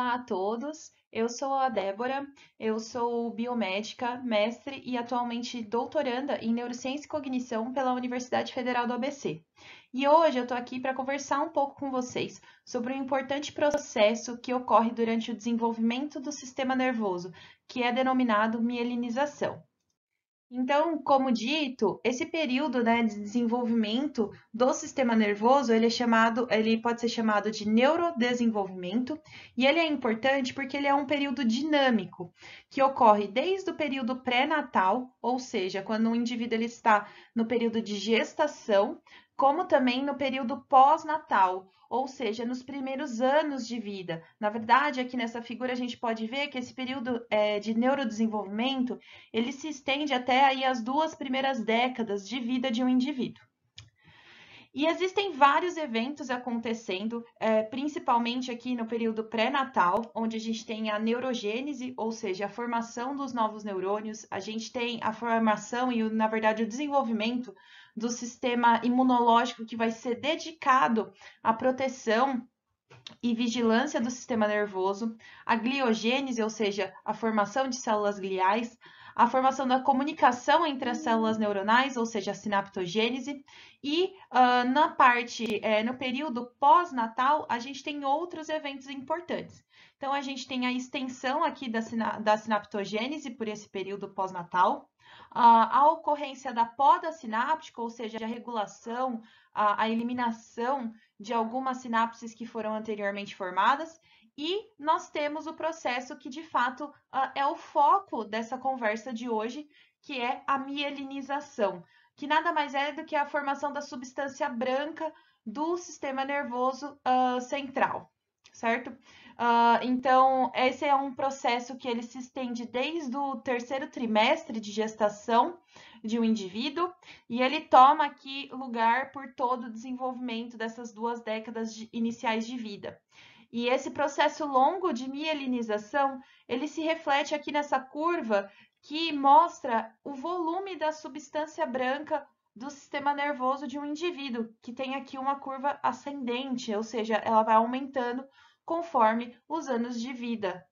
Olá a todos, eu sou a Débora, eu sou biomédica, mestre e atualmente doutoranda em Neurociência e Cognição pela Universidade Federal do ABC. E hoje eu estou aqui para conversar um pouco com vocês sobre um importante processo que ocorre durante o desenvolvimento do sistema nervoso, que é denominado mielinização. Então, como dito, esse período né, de desenvolvimento do sistema nervoso, ele é chamado, ele pode ser chamado de neurodesenvolvimento, e ele é importante porque ele é um período dinâmico, que ocorre desde o período pré-natal, ou seja, quando o indivíduo ele está no período de gestação, como também no período pós-natal, ou seja, nos primeiros anos de vida. Na verdade, aqui nessa figura a gente pode ver que esse período é, de neurodesenvolvimento ele se estende até aí as duas primeiras décadas de vida de um indivíduo. E existem vários eventos acontecendo, é, principalmente aqui no período pré-natal, onde a gente tem a neurogênese, ou seja, a formação dos novos neurônios, a gente tem a formação e, na verdade, o desenvolvimento do sistema imunológico que vai ser dedicado à proteção e vigilância do sistema nervoso, a gliogênese, ou seja, a formação de células gliais, a formação da comunicação entre as células neuronais, ou seja, a sinaptogênese, e uh, na parte, é, no período pós-natal, a gente tem outros eventos importantes. Então, a gente tem a extensão aqui da, sina da sinaptogênese por esse período pós-natal, a ocorrência da poda sináptica, ou seja, a regulação, a, a eliminação de algumas sinapses que foram anteriormente formadas, e nós temos o processo que, de fato, ah, é o foco dessa conversa de hoje, que é a mielinização, que nada mais é do que a formação da substância branca do sistema nervoso uh, central, certo? Uh, então, esse é um processo que ele se estende desde o terceiro trimestre de gestação de um indivíduo e ele toma aqui lugar por todo o desenvolvimento dessas duas décadas de, iniciais de vida. E esse processo longo de mielinização, ele se reflete aqui nessa curva que mostra o volume da substância branca do sistema nervoso de um indivíduo, que tem aqui uma curva ascendente, ou seja, ela vai aumentando conforme os anos de vida.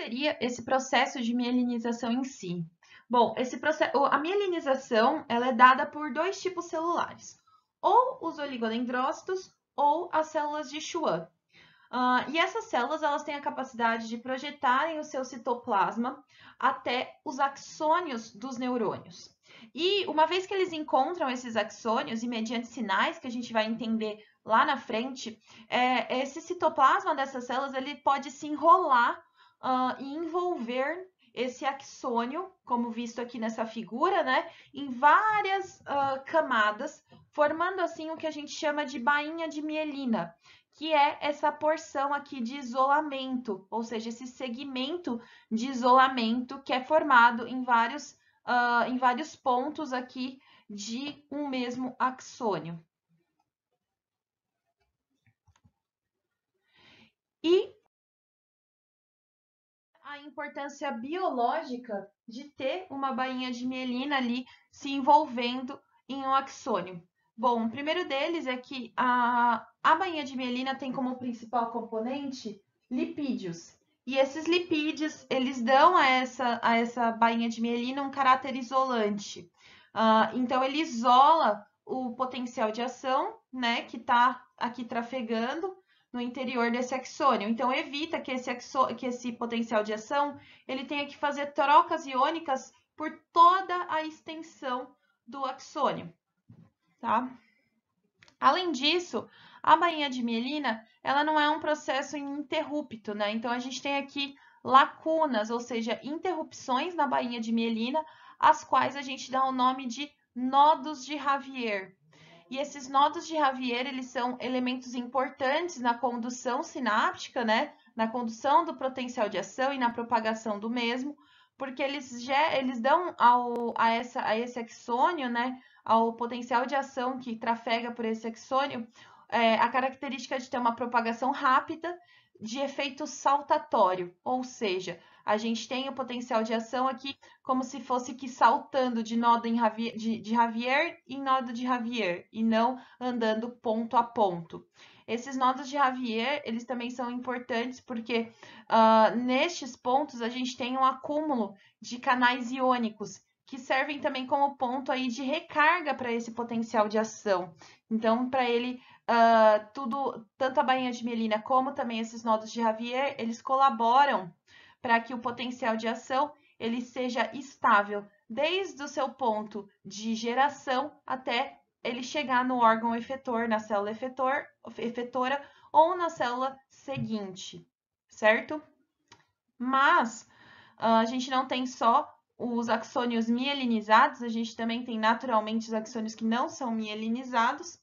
seria esse processo de mielinização em si? Bom, esse processo, a mielinização ela é dada por dois tipos celulares, ou os oligodendrócitos ou as células de Schwann. Uh, e essas células elas têm a capacidade de projetarem o seu citoplasma até os axônios dos neurônios. E uma vez que eles encontram esses axônios e mediante sinais que a gente vai entender lá na frente, é, esse citoplasma dessas células ele pode se enrolar uh, e envolver esse axônio, como visto aqui nessa figura, né, em várias uh, camadas, formando assim o que a gente chama de bainha de mielina, que é essa porção aqui de isolamento, ou seja, esse segmento de isolamento que é formado em vários, uh, em vários pontos aqui de um mesmo axônio. E a importância biológica de ter uma bainha de mielina ali se envolvendo em um axônio. Bom, o primeiro deles é que a, a bainha de mielina tem como principal componente lipídios. E esses lipídios, eles dão a essa, a essa bainha de mielina um caráter isolante. Uh, então, ele isola o potencial de ação, né, que está aqui trafegando, no interior desse axônio. Então, evita que esse, axo... que esse potencial de ação ele tenha que fazer trocas iônicas por toda a extensão do axônio. Tá? Além disso, a bainha de mielina ela não é um processo ininterrupto, né? Então, a gente tem aqui lacunas, ou seja, interrupções na bainha de mielina, as quais a gente dá o nome de nodos de Javier. E esses nodos de Ravier, eles são elementos importantes na condução sináptica, né? Na condução do potencial de ação e na propagação do mesmo, porque eles, já, eles dão ao, a, essa, a esse axônio, né? Ao potencial de ação que trafega por esse axônio, é, a característica de ter uma propagação rápida, de efeito saltatório, ou seja, a gente tem o potencial de ação aqui como se fosse que saltando de nodo em Javier, de, de Javier em nodo de Javier e não andando ponto a ponto. Esses nodos de Javier, eles também são importantes porque uh, nestes pontos a gente tem um acúmulo de canais iônicos que servem também como ponto aí de recarga para esse potencial de ação. Então, para ele Uh, tudo, tanto a bainha de mielina como também esses nodos de Javier, eles colaboram para que o potencial de ação ele seja estável desde o seu ponto de geração até ele chegar no órgão efetor, na célula efetor, efetora ou na célula seguinte, certo? Mas ah, a gente não tem só os axônios mielinizados, a gente também tem naturalmente os axônios que não são mielinizados,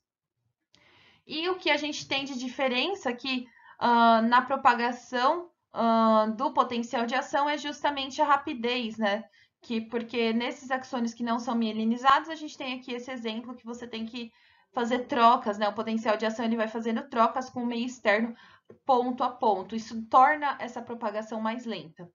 e o que a gente tem de diferença aqui uh, na propagação uh, do potencial de ação é justamente a rapidez, né? Que, porque nesses axônios que não são mielinizados, a gente tem aqui esse exemplo que você tem que fazer trocas, né? O potencial de ação ele vai fazendo trocas com o meio externo ponto a ponto. Isso torna essa propagação mais lenta.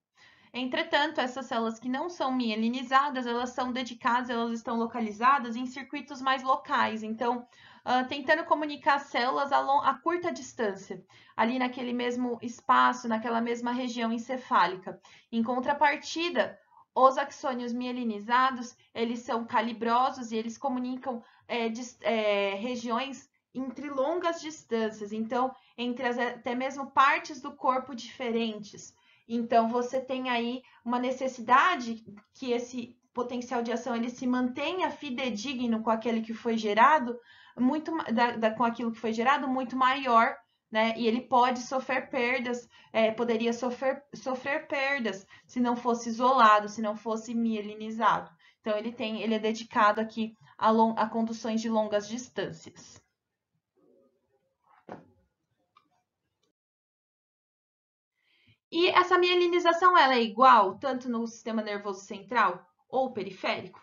Entretanto, essas células que não são mielinizadas, elas são dedicadas, elas estão localizadas em circuitos mais locais. Então, ah, tentando comunicar células a, long, a curta distância, ali naquele mesmo espaço, naquela mesma região encefálica. Em contrapartida, os axônios mielinizados, eles são calibrosos e eles comunicam é, é, regiões entre longas distâncias, então entre as, até mesmo partes do corpo diferentes. Então você tem aí uma necessidade que esse potencial de ação ele se mantenha fidedigno com aquele que foi gerado muito da, da, com aquilo que foi gerado muito maior, né? E ele pode sofrer perdas, é, poderia sofrer, sofrer perdas se não fosse isolado, se não fosse mielinizado. Então ele tem, ele é dedicado aqui a, long, a conduções de longas distâncias. E essa mielinização ela é igual tanto no sistema nervoso central ou periférico?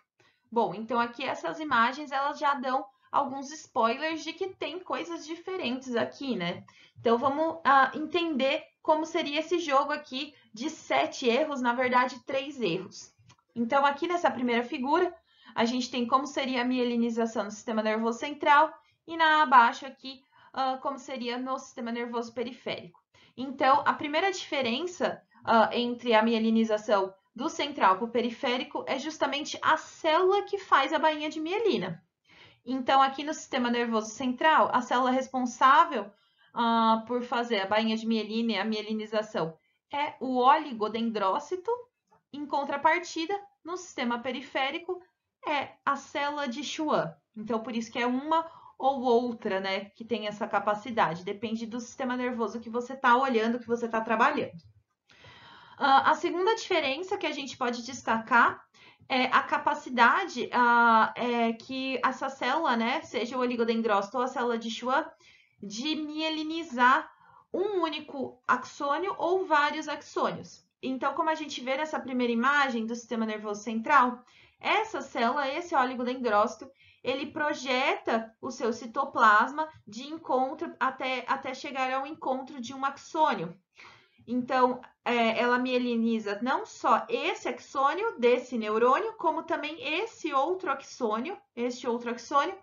Bom, então aqui essas imagens elas já dão alguns spoilers de que tem coisas diferentes aqui, né? Então vamos ah, entender como seria esse jogo aqui de sete erros, na verdade, três erros. Então, aqui nessa primeira figura, a gente tem como seria a mielinização no sistema nervoso central e na abaixo aqui, ah, como seria no sistema nervoso periférico. Então, a primeira diferença ah, entre a mielinização do central para o periférico é justamente a célula que faz a bainha de mielina. Então, aqui no sistema nervoso central, a célula responsável ah, por fazer a bainha de mielina e a mielinização é o oligodendrócito. Em contrapartida, no sistema periférico, é a célula de Schwann. Então, por isso que é uma ou outra, né, que tem essa capacidade. Depende do sistema nervoso que você está olhando, que você está trabalhando. Uh, a segunda diferença que a gente pode destacar é, a capacidade ah, é, que essa célula, né, seja o oligodendrócito ou a célula de Schwann, de mielinizar um único axônio ou vários axônios. Então, como a gente vê nessa primeira imagem do sistema nervoso central, essa célula, esse oligodendrócito, ele projeta o seu citoplasma de encontro até, até chegar ao encontro de um axônio. Então, é, ela mieliniza não só esse axônio desse neurônio, como também esse outro axônio, este outro axônio,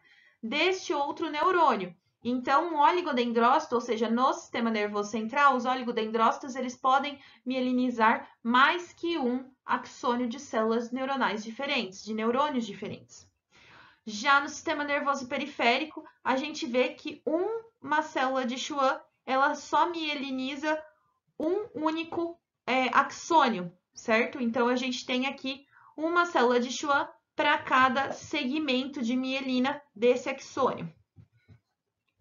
deste outro neurônio. Então, um oligodendrócito, ou seja, no sistema nervoso central, os oligodendrócitos eles podem mielinizar mais que um axônio de células neuronais diferentes, de neurônios diferentes. Já no sistema nervoso periférico, a gente vê que uma célula de Schwann ela só mieliniza um único é, axônio, certo? Então, a gente tem aqui uma célula de Schwann para cada segmento de mielina desse axônio.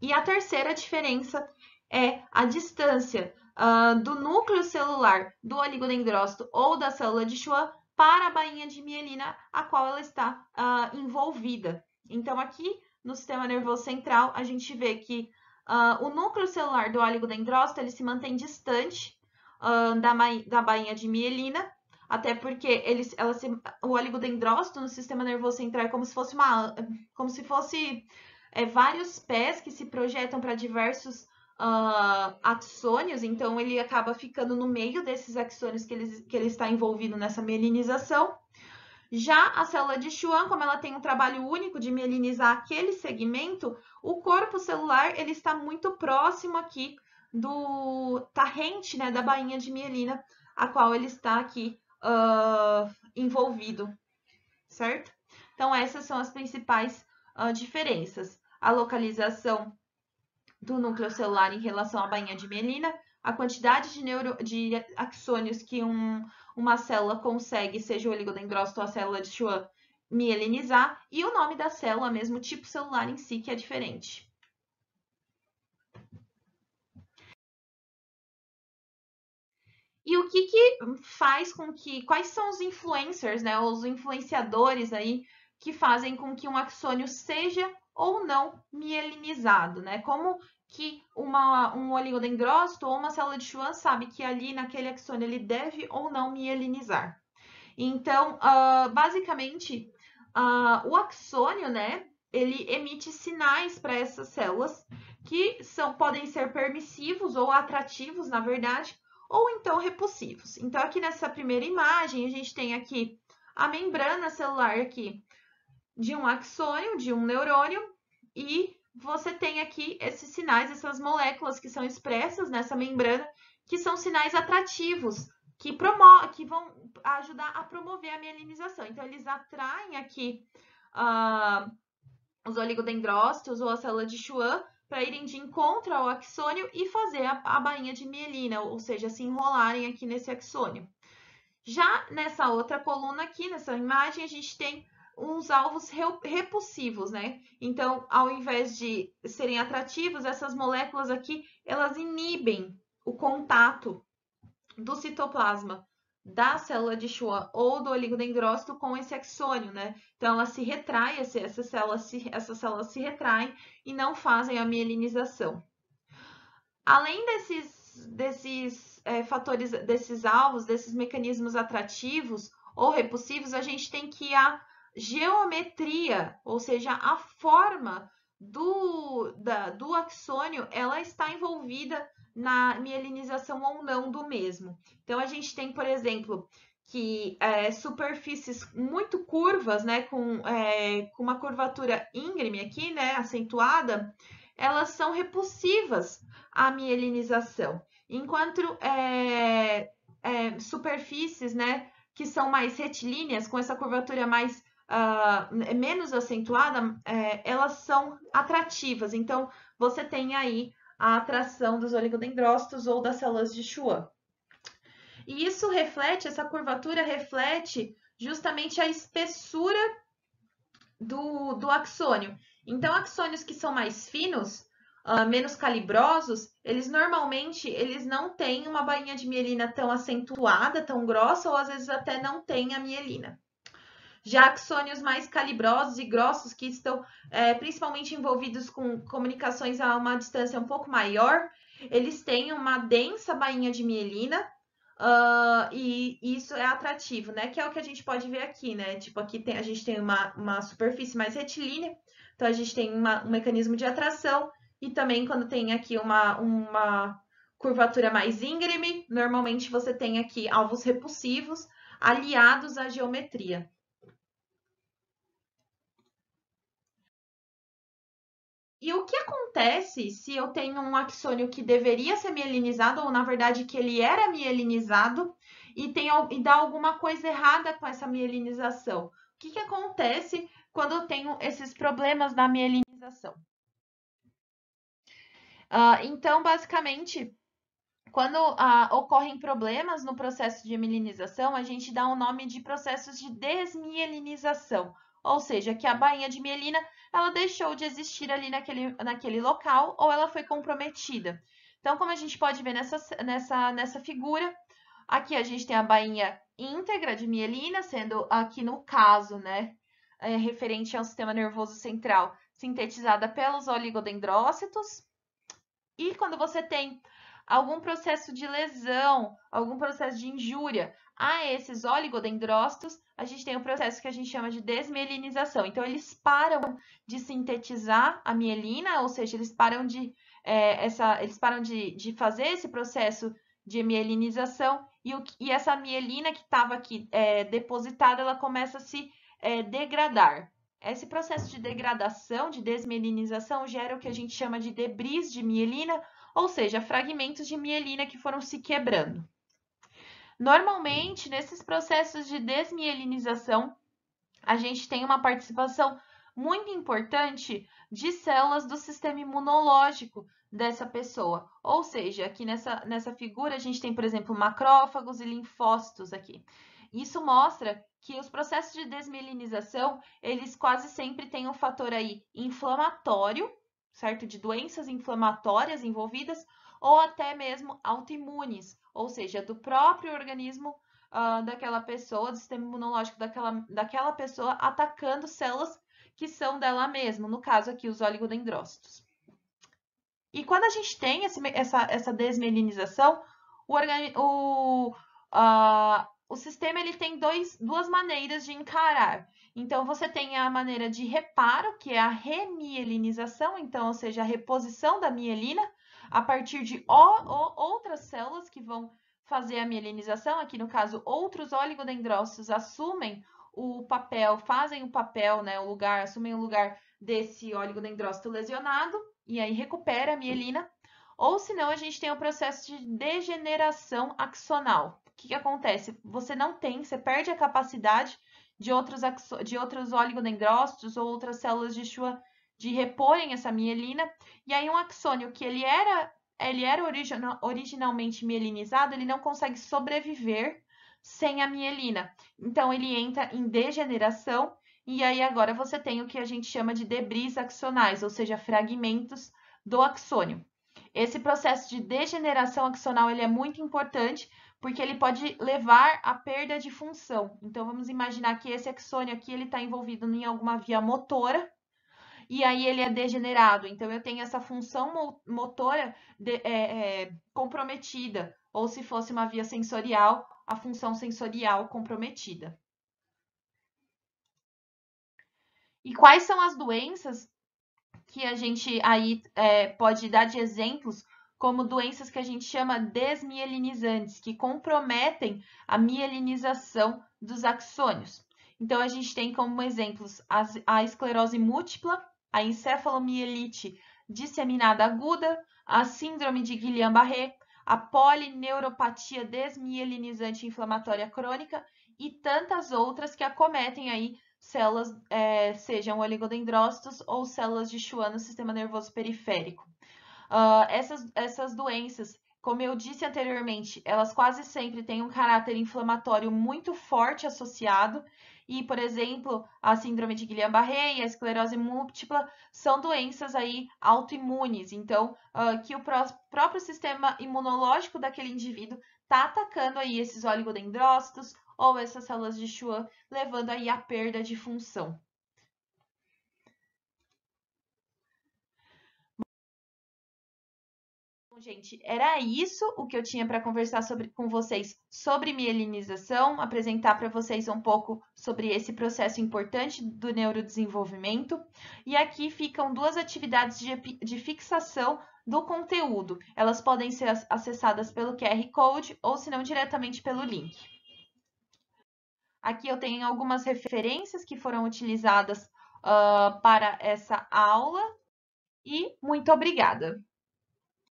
E a terceira diferença é a distância uh, do núcleo celular do oligodendrócito ou da célula de Schwann para a bainha de mielina a qual ela está uh, envolvida. Então, aqui no sistema nervoso central, a gente vê que Uh, o núcleo celular do oligodendrócito ele se mantém distante uh, da, da bainha de mielina, até porque ele, ela se, o oligodendrócito no sistema nervoso central é como se fosse uma, como se fosse é, vários pés que se projetam para diversos uh, axônios, então ele acaba ficando no meio desses axônios que ele, que ele está envolvido nessa mielinização. Já a célula de Schwann, como ela tem um trabalho único de mielinizar aquele segmento, o corpo celular ele está muito próximo aqui do tá rente, né, da bainha de mielina, a qual ele está aqui uh, envolvido, certo? Então essas são as principais uh, diferenças: a localização do núcleo celular em relação à bainha de mielina a quantidade de, neuro, de axônios que um, uma célula consegue, seja o oligodendrócito ou a célula de Schwann, mielinizar, e o nome da célula mesmo, tipo celular em si, que é diferente. E o que, que faz com que. Quais são os influencers, né? Os influenciadores aí que fazem com que um axônio seja ou não mielinizado, né? Como que uma, um oligodendrócito ou uma célula de Schwann sabe que ali naquele axônio ele deve ou não mielinizar. Então, uh, basicamente, uh, o axônio, né, ele emite sinais para essas células que são, podem ser permissivos ou atrativos, na verdade, ou então repulsivos. Então, aqui nessa primeira imagem, a gente tem aqui a membrana celular aqui de um axônio, de um neurônio, e você tem aqui esses sinais, essas moléculas que são expressas nessa membrana, que são sinais atrativos, que, que vão ajudar a promover a mielinização. Então, eles atraem aqui uh, os oligodendrócitos ou a célula de Schwann para irem de encontro ao axônio e fazer a, a bainha de mielina, ou seja, se enrolarem aqui nesse axônio. Já nessa outra coluna aqui, nessa imagem, a gente tem uns alvos repulsivos, né? Então, ao invés de serem atrativos, essas moléculas aqui, elas inibem o contato do citoplasma da célula de Schwann ou do oligodendrócito com esse axônio, né? Então, ela se retrai, essas células se, essas células se retrai e não fazem a mielinização. Além desses, desses é, fatores, desses alvos, desses mecanismos atrativos ou repulsivos, a gente tem que ir a geometria, ou seja, a forma do, da, do axônio, ela está envolvida na mielinização ou não do mesmo. Então, a gente tem, por exemplo, que é, superfícies muito curvas, né, com, é, com uma curvatura íngreme aqui, né, acentuada, elas são repulsivas à mielinização. Enquanto é, é superfícies, né, que são mais retilíneas, com essa curvatura mais uh, menos acentuada, é, elas são atrativas. Então, você tem aí a atração dos oligodendrócitos ou das células de Schwann. E isso reflete, essa curvatura reflete justamente a espessura do, do axônio. Então, axônios que são mais finos, uh, menos calibrosos, eles normalmente eles não têm uma bainha de mielina tão acentuada, tão grossa, ou às vezes até não têm a mielina. Já que axônios mais calibrosos e grossos, que estão é, principalmente envolvidos com comunicações a uma distância um pouco maior, eles têm uma densa bainha de mielina, Uh, e isso é atrativo, né? Que é o que a gente pode ver aqui, né? Tipo, aqui tem, a gente tem uma, uma superfície mais retilínea, então a gente tem uma, um mecanismo de atração, e também quando tem aqui uma, uma curvatura mais íngreme, normalmente você tem aqui alvos repulsivos aliados à geometria. E o que acontece se eu tenho um axônio que deveria ser mielinizado, ou na verdade que ele era mielinizado, e, tem, e dá alguma coisa errada com essa mielinização? O que, que acontece quando eu tenho esses problemas da mielinização? Uh, então, basicamente, quando uh, ocorrem problemas no processo de mielinização, a gente dá o um nome de processos de desmielinização. Ou seja, que a bainha de mielina ela deixou de existir ali naquele, naquele local ou ela foi comprometida. Então, como a gente pode ver nessa, nessa, nessa figura, aqui a gente tem a bainha íntegra de mielina, sendo aqui no caso, né, é, referente ao sistema nervoso central, sintetizada pelos oligodendrócitos. E quando você tem algum processo de lesão, algum processo de injúria a esses oligodendrócitos, a gente tem um processo que a gente chama de desmielinização. Então, eles param de sintetizar a mielina, ou seja, eles param de, é, essa, eles param de, de fazer esse processo de mielinização e, o, e essa mielina que estava aqui é, depositada, ela começa a se é, degradar. Esse processo de degradação, de desmielinização, gera o que a gente chama de debris de mielina ou seja, fragmentos de mielina que foram se quebrando. Normalmente, nesses processos de desmielinização, a gente tem uma participação muito importante de células do sistema imunológico dessa pessoa. Ou seja, aqui nessa, nessa figura a gente tem, por exemplo, macrófagos e linfócitos aqui. Isso mostra que os processos de desmielinização, eles quase sempre têm um fator aí inflamatório certo? De doenças inflamatórias envolvidas ou até mesmo autoimunes, ou seja, do próprio organismo uh, daquela pessoa, do sistema imunológico daquela, daquela pessoa atacando células que são dela mesma, no caso aqui os oligodendrócitos. E quando a gente tem esse, essa, essa desmelinização, o, organi o, uh, o sistema ele tem dois, duas maneiras de encarar. Então, você tem a maneira de reparo, que é a remielinização, então, ou seja, a reposição da mielina a partir de outras células que vão fazer a mielinização. Aqui, no caso, outros oligodendrócitos assumem o papel, fazem o papel, né, o lugar, assumem o lugar desse oligodendrócito lesionado e aí recupera a mielina. Ou, senão, a gente tem o processo de degeneração axonal, que, que acontece? Você não tem, você perde a capacidade de outros, de outros oligodendrócitos ou outras células de sua de reporem essa mielina. E aí um axônio que ele era ele era original, originalmente mielinizado, ele não consegue sobreviver sem a mielina. Então ele entra em degeneração e aí agora você tem o que a gente chama de debris axonais, ou seja, fragmentos do axônio. Esse processo de degeneração axonal ele é muito importante porque ele pode levar à perda de função. Então, vamos imaginar que esse axônio aqui ele está envolvido em alguma via motora, e aí ele é degenerado. Então, eu tenho essa função motora de, é, é, comprometida, ou se fosse uma via sensorial, a função sensorial comprometida. E quais são as doenças que a gente aí é, pode dar de exemplos como doenças que a gente chama desmielinizantes, que comprometem a mielinização dos axônios. Então, a gente tem como exemplos a esclerose múltipla, a encefalomielite disseminada aguda, a síndrome de Guillain-Barré, a polineuropatia desmielinizante inflamatória crônica e tantas outras que acometem aí células, é, sejam oligodendrócitos ou células de Schwann no sistema nervoso periférico. Uh, essas, essas doenças, como eu disse anteriormente, elas quase sempre têm um caráter inflamatório muito forte associado. E, por exemplo, a síndrome de Guillain-Barré e a esclerose múltipla são doenças aí autoimunes. Então, uh, que o pró próprio sistema imunológico daquele indivíduo está atacando aí esses oligodendrócitos ou essas células de Schwann, levando aí à perda de função. gente, era isso o que eu tinha para conversar sobre, com vocês sobre mielinização, apresentar para vocês um pouco sobre esse processo importante do neurodesenvolvimento. E aqui ficam duas atividades de, de fixação do conteúdo. Elas podem ser acessadas pelo QR Code ou, se não, diretamente pelo link. Aqui eu tenho algumas referências que foram utilizadas uh, para essa aula. E muito obrigada!